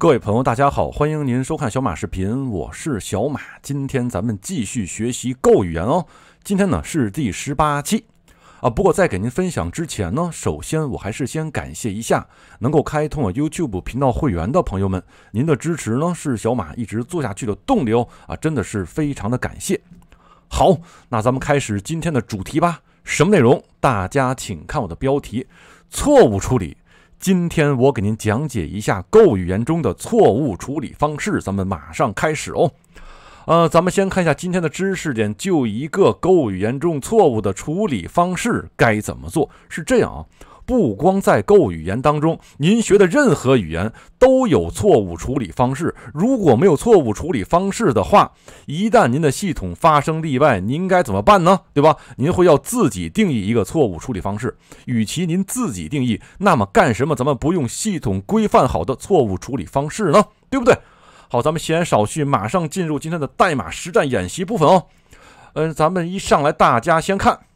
各位朋友，大家好，欢迎您收看小马视频，我是小马，今天咱们继续学习 Go 语言哦。今天呢是第十八期啊。不过在给您分享之前呢，首先我还是先感谢一下能够开通我 YouTube 频道会员的朋友们，您的支持呢是小马一直做下去的动力哦啊，真的是非常的感谢。好，那咱们开始今天的主题吧。什么内容？大家请看我的标题：错误处理。今天我给您讲解一下 Go 语言中的错误处理方式，咱们马上开始哦。呃，咱们先看一下今天的知识点，就一个 Go 语言中错误的处理方式该怎么做？是这样啊。不光在 Go 语言当中，您学的任何语言都有错误处理方式。如果没有错误处理方式的话，一旦您的系统发生例外，您该怎么办呢？对吧？您会要自己定义一个错误处理方式。与其您自己定义，那么干什么？咱们不用系统规范好的错误处理方式呢？对不对？好，咱们闲言少叙，马上进入今天的代码实战演习部分哦。嗯，咱们一上来，大家先看。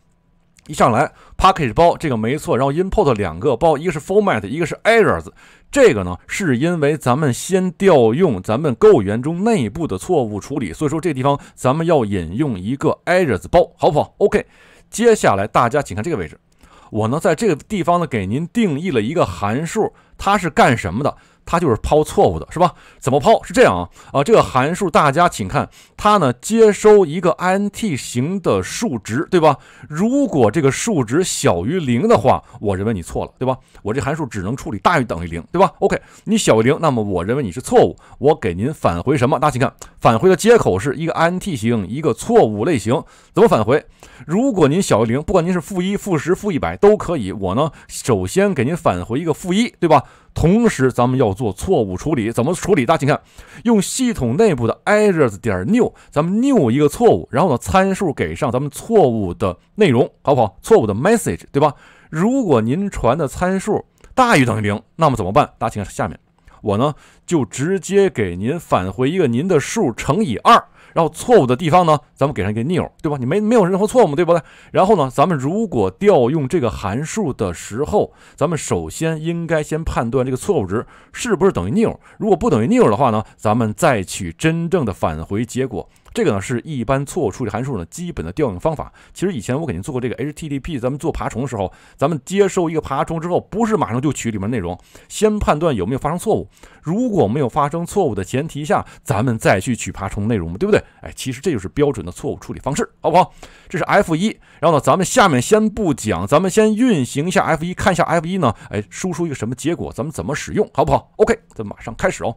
一上来 package 包这个没错，然后 import 两个包，一个是 format，一个是 errors。这个呢，是因为咱们先调用咱们 go 语言中内部的错误处理，所以说这地方咱们要引用一个 errors 包，好不好？OK，接下来大家请看这个位置，我呢在这个地方呢给您定义了一个函数，它是干什么的？它就是抛错误的，是吧？怎么抛？是这样啊啊！这个函数大家请看，它呢接收一个 int 型的数值，对吧？如果这个数值小于零的话，我认为你错了，对吧？我这函数只能处理大于等于零，对吧？OK，你小于零，那么我认为你是错误，我给您返回什么？大家请看，返回的接口是一个 int 型，一个错误类型。怎么返回？如果您小于零，不管您是负一、负十、负一百都可以，我呢首先给您返回一个负一对吧？同时，咱们要做错误处理，怎么处理？大家请看，用系统内部的 errors 点 new，咱们 new 一个错误，然后呢，参数给上咱们错误的内容，好不好？错误的 message，对吧？如果您传的参数大于等于零，那么怎么办？大家请看下面，我呢就直接给您返回一个您的数乘以二。然后错误的地方呢，咱们给上一个 n e w 对吧？你没没有任何错误，对不对？然后呢，咱们如果调用这个函数的时候，咱们首先应该先判断这个错误值是不是等于 n e w 如果不等于 n e w 的话呢，咱们再取真正的返回结果。这个呢是一般错误处理函数呢基本的调用方法。其实以前我肯定做过这个 HTTP，咱们做爬虫的时候，咱们接收一个爬虫之后，不是马上就取里面内容，先判断有没有发生错误。如果没有发生错误的前提下，咱们再去取爬虫内容，嘛，对不对？哎，其实这就是标准的错误处理方式，好不好？这是 F 一，然后呢，咱们下面先不讲，咱们先运行一下 F 一，看一下 F 一呢，哎，输出一个什么结果？咱们怎么使用，好不好？OK，咱马上开始哦。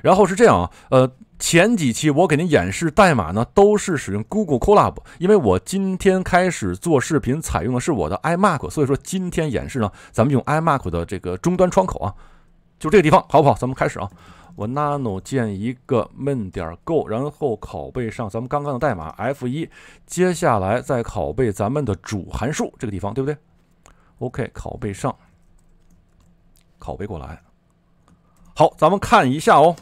然后是这样啊，呃。前几期我给您演示代码呢，都是使用 Google Colab，因为我今天开始做视频采用的是我的 iMac，所以说今天演示呢，咱们用 iMac 的这个终端窗口啊，就这个地方，好不好？咱们开始啊，我 nano 建一个 main 点 go，然后拷贝上咱们刚刚的代码 f1，接下来再拷贝咱们的主函数这个地方，对不对？OK，拷贝上，拷贝过来，好，咱们看一下哦。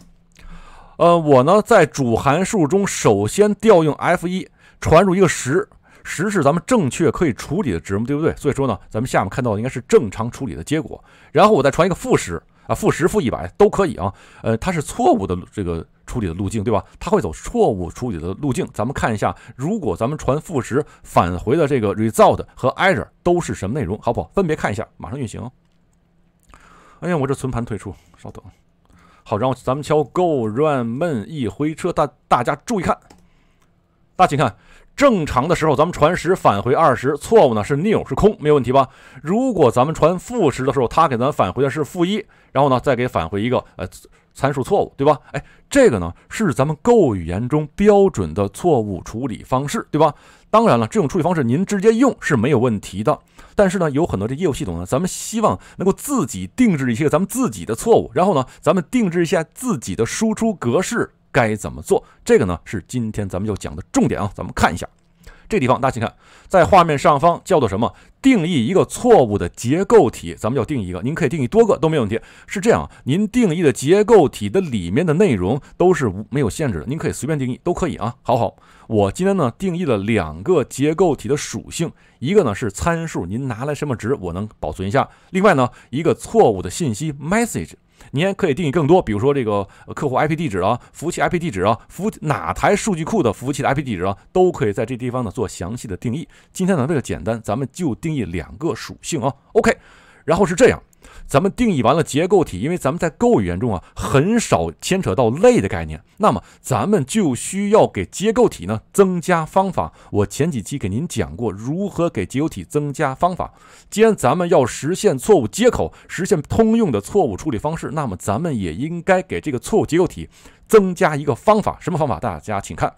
呃，我呢在主函数中首先调用 f 一，传入一个十，十是咱们正确可以处理的值嘛，对不对？所以说呢，咱们下面看到的应该是正常处理的结果。然后我再传一个负十啊，负十、负一百都可以啊。呃，它是错误的这个处理的路径，对吧？它会走错误处理的路径。咱们看一下，如果咱们传负十，返回的这个 result 和 error 都是什么内容？好不好？分别看一下，马上运行。哎呀，我这存盘退出，稍等。好，然后咱们敲 go run man，一回车，大大家注意看，大家请看。正常的时候，咱们传十返回二十，错误呢是 new 是空，没有问题吧？如果咱们传负十的时候，它给咱返回的是负一，然后呢再给返回一个呃参数错误，对吧？哎，这个呢是咱们 Go 语言中标准的错误处理方式，对吧？当然了，这种处理方式您直接用是没有问题的，但是呢，有很多这业务系统呢，咱们希望能够自己定制一些咱们自己的错误，然后呢，咱们定制一下自己的输出格式。该怎么做？这个呢是今天咱们要讲的重点啊！咱们看一下这地方，大家请看，在画面上方叫做什么？定义一个错误的结构体，咱们要定义一个，您可以定义多个都没问题。是这样，您定义的结构体的里面的内容都是没有限制的，您可以随便定义都可以啊！好好，我今天呢定义了两个结构体的属性，一个呢是参数，您拿来什么值我能保存一下；另外呢，一个错误的信息 message。您可以定义更多，比如说这个客户 IP 地址啊，服务器 IP 地址啊，服哪台数据库的服务器的 IP 地址啊，都可以在这地方呢做详细的定义。今天呢为了简单，咱们就定义两个属性啊。OK，然后是这样。咱们定义完了结构体，因为咱们在构语言中啊，很少牵扯到类的概念。那么，咱们就需要给结构体呢增加方法。我前几期给您讲过如何给结构体增加方法。既然咱们要实现错误接口，实现通用的错误处理方式，那么咱们也应该给这个错误结构体增加一个方法。什么方法？大家请看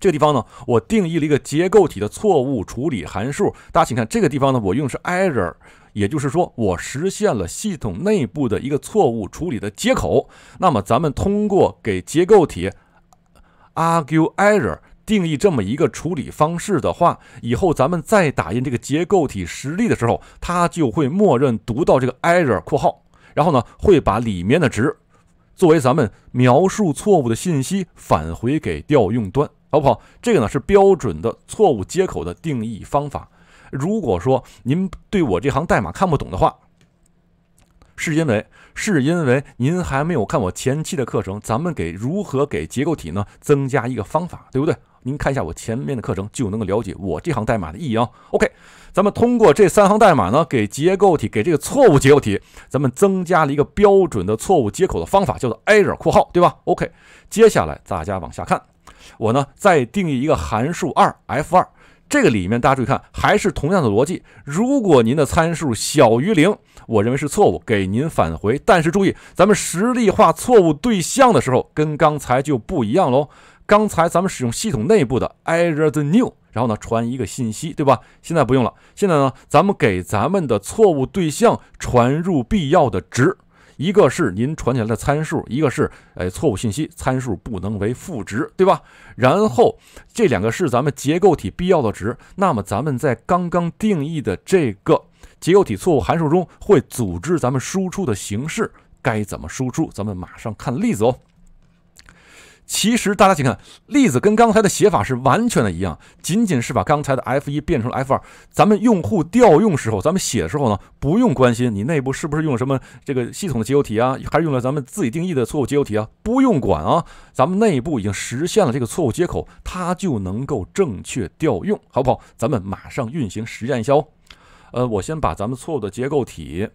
这个地方呢，我定义了一个结构体的错误处理函数。大家请看这个地方呢，我用的是 error。也就是说，我实现了系统内部的一个错误处理的接口。那么，咱们通过给结构体 argu error e 定义这么一个处理方式的话，以后咱们再打印这个结构体实例的时候，它就会默认读到这个 error 括号，然后呢，会把里面的值作为咱们描述错误的信息返回给调用端，好不好？这个呢，是标准的错误接口的定义方法。如果说您对我这行代码看不懂的话，是因为是因为您还没有看我前期的课程，咱们给如何给结构体呢增加一个方法，对不对？您看一下我前面的课程就能够了解我这行代码的意义啊。OK，咱们通过这三行代码呢，给结构体给这个错误结构体，咱们增加了一个标准的错误接口的方法，叫做 error 括号，对吧？OK，接下来大家往下看，我呢再定义一个函数二 f 二。这个里面大家注意看，还是同样的逻辑。如果您的参数小于零，我认为是错误，给您返回。但是注意，咱们实例化错误对象的时候，跟刚才就不一样喽。刚才咱们使用系统内部的 Error New，然后呢传一个信息，对吧？现在不用了。现在呢，咱们给咱们的错误对象传入必要的值。一个是您传起来的参数，一个是哎错误信息，参数不能为负值，对吧？然后这两个是咱们结构体必要的值。那么咱们在刚刚定义的这个结构体错误函数中，会组织咱们输出的形式该怎么输出？咱们马上看例子哦。其实大家请看例子，跟刚才的写法是完全的一样，仅仅是把刚才的 f 一变成了 f 二。咱们用户调用时候，咱们写的时候呢，不用关心你内部是不是用什么这个系统的结构体啊，还是用了咱们自己定义的错误结构体啊，不用管啊，咱们内部已经实现了这个错误接口，它就能够正确调用，好不好？咱们马上运行实验一下哦。呃，我先把咱们错误的结构体、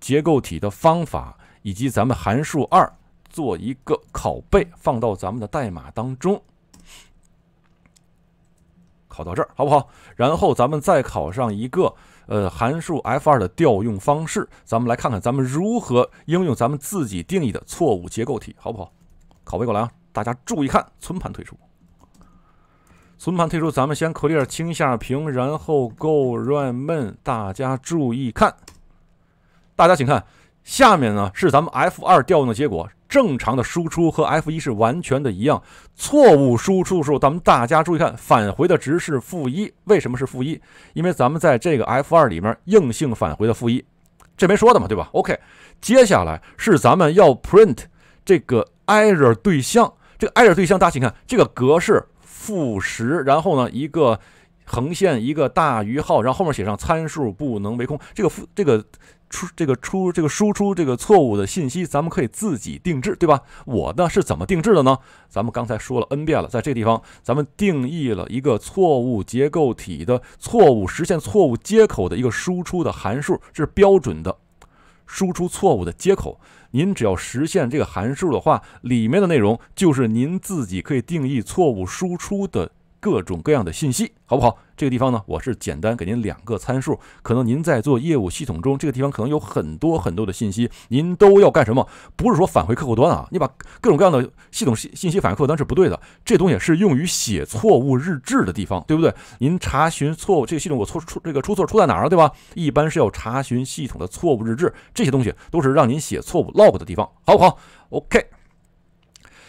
结构体的方法，以及咱们函数二。做一个拷贝，放到咱们的代码当中，考到这儿好不好？然后咱们再考上一个呃函数 f 二的调用方式，咱们来看看咱们如何应用咱们自己定义的错误结构体，好不好？拷贝过来啊！大家注意看，存盘退出，存盘退出。咱们先 clear 清一下屏，然后 go run main。大家注意看，大家请看。下面呢是咱们 F 二调用的结果，正常的输出和 F 一是完全的一样。错误输出的时候，咱们大家注意看，返回的值是负一，为什么是负一？因为咱们在这个 F 二里面硬性返回的负一，这没说的嘛，对吧？OK，接下来是咱们要 print 这个 error 对象，这个 error 对象大家请看，这个格式负十，然后呢一个横线，一个大于号，然后后面写上参数不能为空，这个负这个。出这个出这个输出这个错误的信息，咱们可以自己定制，对吧？我呢是怎么定制的呢？咱们刚才说了 n 遍了，在这地方咱们定义了一个错误结构体的错误实现错误接口的一个输出的函数，这是标准的输出错误的接口。您只要实现这个函数的话，里面的内容就是您自己可以定义错误输出的。各种各样的信息，好不好？这个地方呢，我是简单给您两个参数。可能您在做业务系统中，这个地方可能有很多很多的信息，您都要干什么？不是说返回客户端啊，你把各种各样的系统信信息返回客户端是不对的。这东西是用于写错误日志的地方，对不对？您查询错误，这个系统我错出这个出错出在哪儿了，对吧？一般是要查询系统的错误日志，这些东西都是让您写错误 log 的地方，好不好？OK。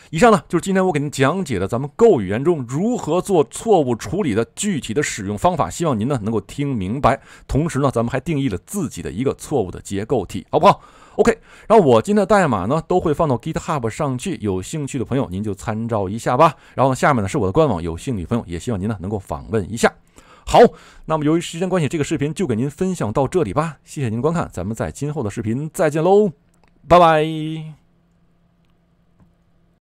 以上呢就是今天我给您讲解的咱们 Go 语言中如何做错误处理的具体的使用方法，希望您呢能够听明白。同时呢，咱们还定义了自己的一个错误的结构体，好不好？OK。然后我今天的代码呢都会放到 GitHub 上去，有兴趣的朋友您就参照一下吧。然后下面呢是我的官网，有兴趣的朋友也希望您呢能够访问一下。好，那么由于时间关系，这个视频就给您分享到这里吧。谢谢您观看，咱们在今后的视频再见喽，拜拜。